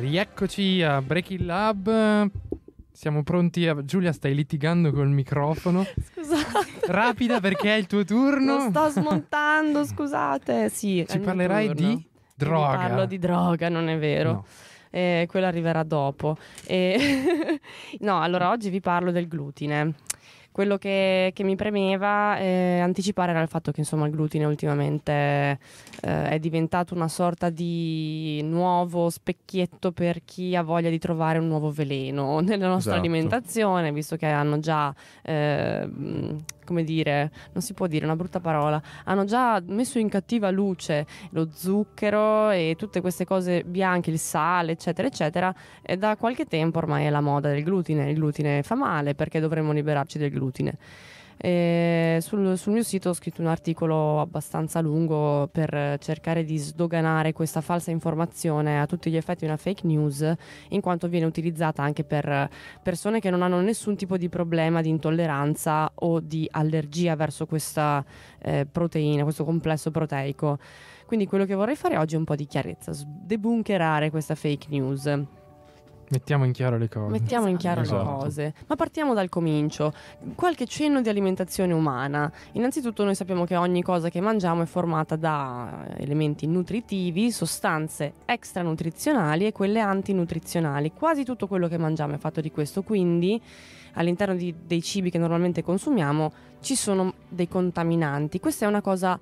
Rieccoci a Breaking Lab. Siamo pronti a... Giulia, stai litigando col microfono. Scusate. Rapida perché è il tuo turno. Lo sto smontando, scusate. Sì, Ci parlerai di droga. Vi parlo di droga, non è vero. No. Eh, quello arriverà dopo. Eh, no, allora oggi vi parlo del glutine. Quello che, che mi premeva eh, anticipare era il fatto che insomma il glutine ultimamente eh, è diventato una sorta di nuovo specchietto per chi ha voglia di trovare un nuovo veleno nella nostra esatto. alimentazione, visto che hanno già... Eh, come dire, non si può dire una brutta parola, hanno già messo in cattiva luce lo zucchero e tutte queste cose bianche, il sale, eccetera, eccetera, e da qualche tempo ormai è la moda del glutine, il glutine fa male perché dovremmo liberarci del glutine. Sul, sul, mio sito ho scritto un articolo abbastanza lungo per cercare di sdoganare questa falsa informazione a tutti gli effetti una fake news, in quanto viene utilizzata anche per persone che non hanno nessun tipo di problema di intolleranza o di allergia verso questa eh, proteina, questo complesso proteico. Quindi quello che vorrei fare oggi è un po' di chiarezza, debunkerare questa fake news. Mettiamo in chiaro le cose. Mettiamo in chiaro esatto. le cose. Ma partiamo dal comincio. Qualche cenno di alimentazione umana. Innanzitutto noi sappiamo che ogni cosa che mangiamo è formata da eh, elementi nutritivi, sostanze extranutrizionali e quelle antinutrizionali. Quasi tutto quello che mangiamo è fatto di questo, quindi all'interno di, dei cibi che normalmente consumiamo ci sono dei contaminanti. Questa è una cosa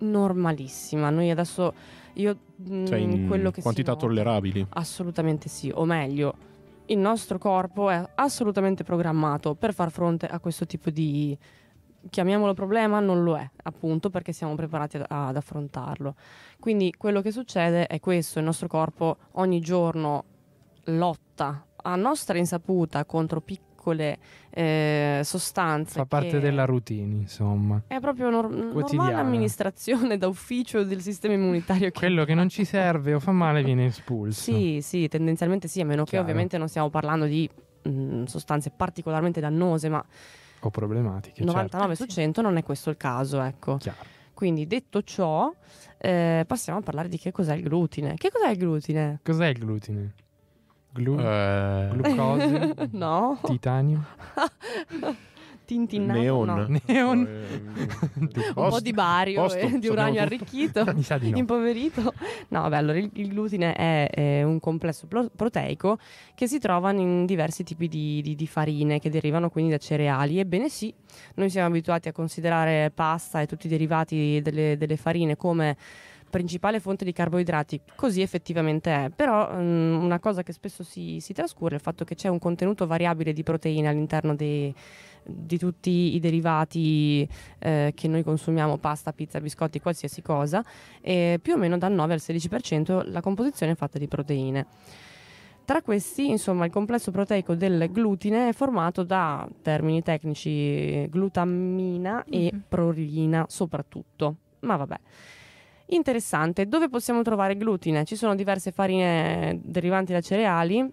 normalissima. Noi adesso io mh, mm, cioè, in quello che quantità nota, tollerabili. Assolutamente sì, o meglio, il nostro corpo è assolutamente programmato per far fronte a questo tipo di chiamiamolo problema, non lo è, appunto perché siamo preparati ad, ad affrontarlo. Quindi quello che succede è questo, il nostro corpo ogni giorno lotta a nostra insaputa contro piccoli piccole eh, sostanze. Fa parte della routine, insomma. È proprio nor- normale amministrazione da ufficio del sistema immunitario. Che Quello che non ci serve o fa male viene espulso. Sì, sì, tendenzialmente sì, a meno Chiaro. che ovviamente non stiamo parlando di mh, mm, sostanze particolarmente dannose, ma... O problematiche. 99 certo. su 100 non è questo il caso, ecco. Chiaro. Quindi detto ciò, eh, passiamo a parlare di che cos'è il glutine. Che cos'è il glutine? Cos'è il glutine? Glu- eh. Glucosio? no. Titanio? Tintinnato? Neon. No. Neon. un po' di bario eh, Posto, e di uranio arricchito, di no. impoverito. No, beh, allora il, glutine è, è un complesso proteico che si trova in diversi tipi di, di, di, farine che derivano quindi da cereali. Ebbene sì, noi siamo abituati a considerare pasta e tutti i derivati delle, delle farine come principale fonte di carboidrati, così effettivamente è, però mh, mm, una cosa che spesso si, si, trascura è il fatto che c'è un contenuto variabile di proteine all'interno dei, di tutti i derivati eh, che noi consumiamo, pasta, pizza, biscotti, qualsiasi cosa, e più o meno dal 9 al 16% la composizione è fatta di proteine. Tra questi, insomma, il complesso proteico del glutine è formato da termini tecnici glutammina mm-hmm. e mhm. prolina soprattutto. Ma vabbè. Interessante, dove possiamo trovare glutine? Ci sono diverse farine eh, derivanti da cereali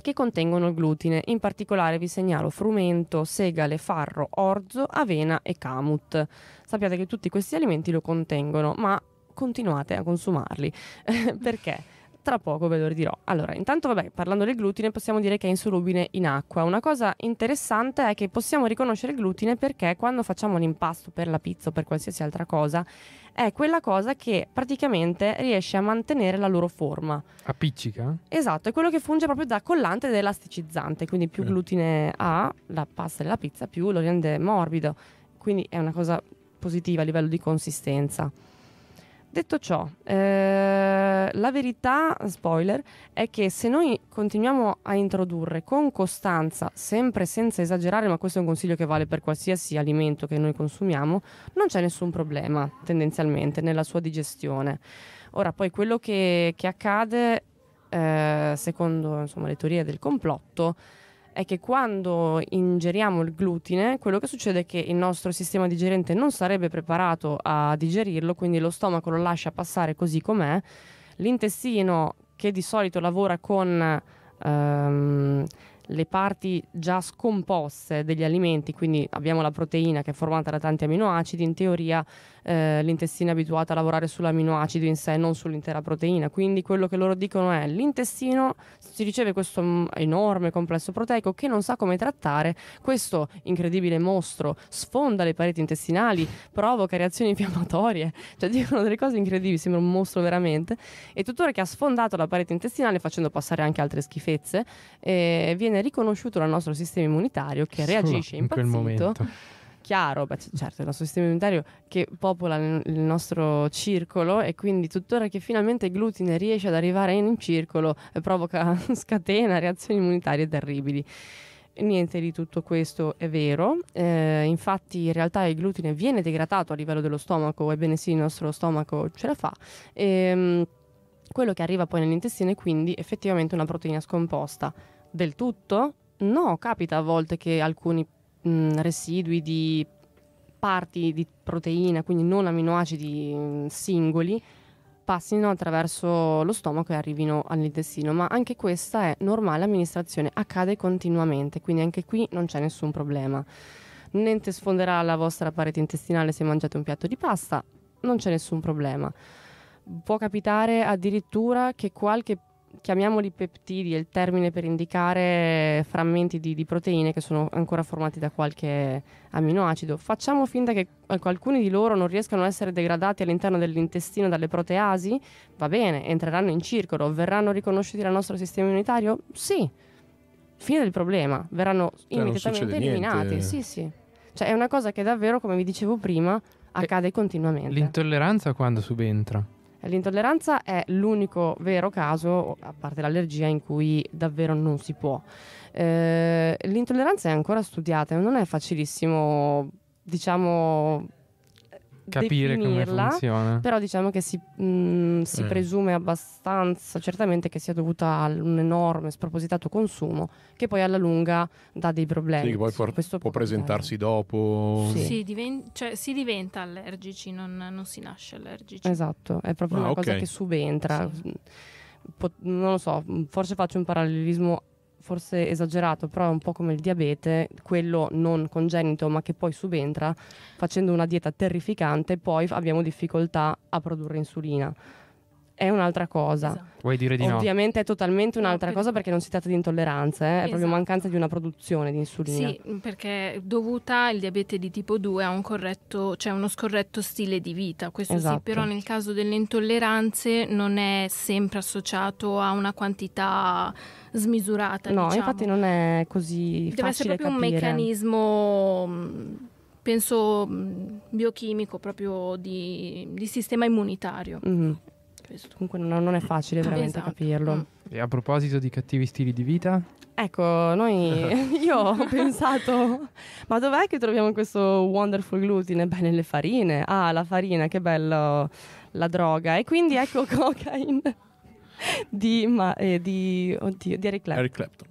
che contengono il glutine, in particolare vi segnalo frumento, segale, farro, orzo, avena e camut. Sappiate che tutti questi alimenti lo contengono, ma continuate a consumarli perché tra poco ve lo ridirò. Allora, intanto vabbè, parlando del glutine possiamo dire che è insolubile in acqua. Una cosa interessante è che possiamo riconoscere il glutine perché quando facciamo l'impasto per la pizza o per qualsiasi altra cosa, è quella cosa che praticamente riesce a mantenere la loro forma. Appiccica? Esatto, è quello che funge proprio da collante ed elasticizzante, quindi più eh. glutine ha la pasta della pizza, più lo rende morbido. Quindi è una cosa positiva a livello di consistenza. Detto ciò, eh, la verità, spoiler, è che se noi continuiamo a introdurre con costanza, sempre senza esagerare, ma questo è un consiglio che vale per qualsiasi alimento che noi consumiamo, non c'è nessun problema tendenzialmente nella sua digestione. Ora, poi quello che, che accade, eh, secondo insomma, le teorie del complotto, è che quando ingeriamo il glutine, quello che succede è che il nostro sistema digerente non sarebbe preparato a digerirlo, quindi lo stomaco lo lascia passare così com'è, l'intestino che di solito lavora con ehm, le parti già scomposte degli alimenti, quindi abbiamo la proteina che è formata da tanti aminoacidi, in teoria eh, l'intestino è abituato a lavorare sull'aminoacido in sé, non sull'intera proteina. Quindi quello che loro dicono è l'intestino si riceve questo mm, enorme complesso proteico che non sa come trattare, questo incredibile mostro sfonda le pareti intestinali, provoca reazioni infiammatorie, cioè dicono delle cose incredibili, sembra un mostro veramente, e tuttora che ha sfondato la parete intestinale facendo passare anche altre schifezze, eh, viene riconosciuto dal nostro sistema immunitario che reagisce Solo in quel momento chiaro, certo, il nostro sistema immunitario che popola il nostro circolo e quindi tuttora che finalmente il glutine riesce ad arrivare in un circolo eh, provoca scatena reazioni immunitarie terribili. Niente di tutto questo è vero, eh, infatti in realtà il glutine viene degradato a livello dello stomaco, ebbene sì il nostro stomaco ce la fa. E, ehm, quello che arriva poi nell'intestino è quindi effettivamente una proteina scomposta. Del tutto? No, capita a volte che alcuni mh, mm, residui di parti di proteina, quindi non aminoacidi mh, mm, singoli, passino attraverso lo stomaco e arrivino all'intestino, ma anche questa è normale amministrazione, accade continuamente, quindi anche qui non c'è nessun problema. Niente sfonderà la vostra parete intestinale se mangiate un piatto di pasta, non c'è nessun problema. Può capitare addirittura che qualche chiamiamoli peptidi, è il termine per indicare frammenti di, di, proteine che sono ancora formati da qualche aminoacido. Facciamo finta che alcuni di loro non riescano a essere degradati all'interno dell'intestino dalle proteasi? Va bene, entreranno in circolo, verranno riconosciuti dal nostro sistema immunitario? Sì. Fine del problema, verranno cioè, immediatamente eliminati. Sì, sì. Cioè è una cosa che davvero, come vi dicevo prima, accade e continuamente. L'intolleranza quando subentra? L'intolleranza è l'unico vero caso, a parte l'allergia, in cui davvero non si può. Eh, l'intolleranza è ancora studiata, non è facilissimo, diciamo, capire come funziona. Però diciamo che si, mh, mm, si mm. presume abbastanza certamente che sia dovuta a un enorme spropositato consumo che poi alla lunga dà dei problemi. Sì, poi for- può, può presentarsi dopo. Sì. Si, diven- cioè, si, diventa allergici, non, non, si nasce allergici. Esatto, è proprio ah, una okay. cosa che subentra. Sì. Pot- non lo so, forse faccio un parallelismo forse esagerato, però è un po' come il diabete, quello non congenito ma che poi subentra, facendo una dieta terrificante poi abbiamo difficoltà a produrre insulina è un'altra cosa. Esatto. Vuoi dire di Ovviamente no? Ovviamente è totalmente un'altra no, cosa perché non si tratta di intolleranza, eh? è esatto. proprio mancanza di una produzione di insulina. Sì, perché dovuta il diabete di tipo 2 a un corretto, cioè uno scorretto stile di vita, questo esatto. sì, però nel caso delle intolleranze non è sempre associato a una quantità smisurata. No, diciamo. infatti non è così Deve essere proprio capire. un meccanismo mm, penso mm, biochimico proprio di, di sistema immunitario. Mm-hmm penso comunque non, non è facile veramente esatto. capirlo. Mm. E a proposito di cattivi stili di vita? Ecco, noi, io ho pensato, ma dov'è che troviamo questo wonderful glutine? Beh, nelle farine. Ah, la farina, che bello, la droga. E quindi ecco cocaine di, ma, eh, di, oddio, di Eric Clapton. Eric Clapton.